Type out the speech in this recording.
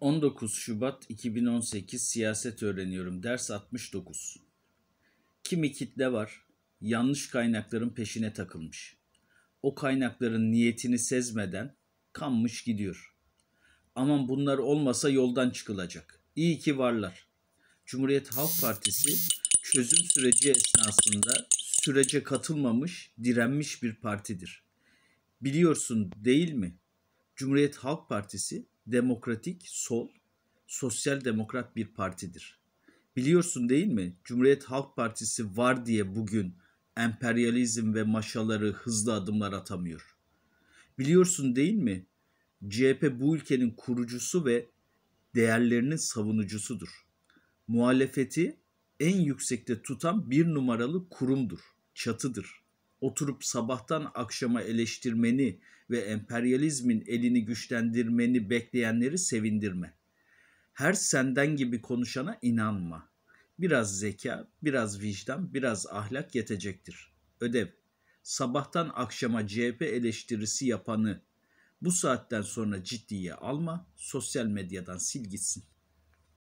19 Şubat 2018 Siyaset Öğreniyorum Ders 69 Kimi kitle var, yanlış kaynakların peşine takılmış. O kaynakların niyetini sezmeden kanmış gidiyor. Aman bunlar olmasa yoldan çıkılacak. İyi ki varlar. Cumhuriyet Halk Partisi çözüm süreci esnasında sürece katılmamış, direnmiş bir partidir. Biliyorsun değil mi?'' Cumhuriyet Halk Partisi demokratik, sol, sosyal demokrat bir partidir. Biliyorsun değil mi? Cumhuriyet Halk Partisi var diye bugün emperyalizm ve maşaları hızlı adımlar atamıyor. Biliyorsun değil mi? CHP bu ülkenin kurucusu ve değerlerinin savunucusudur. Muhalefeti en yüksekte tutan bir numaralı kurumdur, çatıdır oturup sabahtan akşama eleştirmeni ve emperyalizmin elini güçlendirmeni bekleyenleri sevindirme. Her senden gibi konuşana inanma. Biraz zeka, biraz vicdan, biraz ahlak yetecektir. Ödev. Sabahtan akşama CHP eleştirisi yapanı bu saatten sonra ciddiye alma, sosyal medyadan sil gitsin.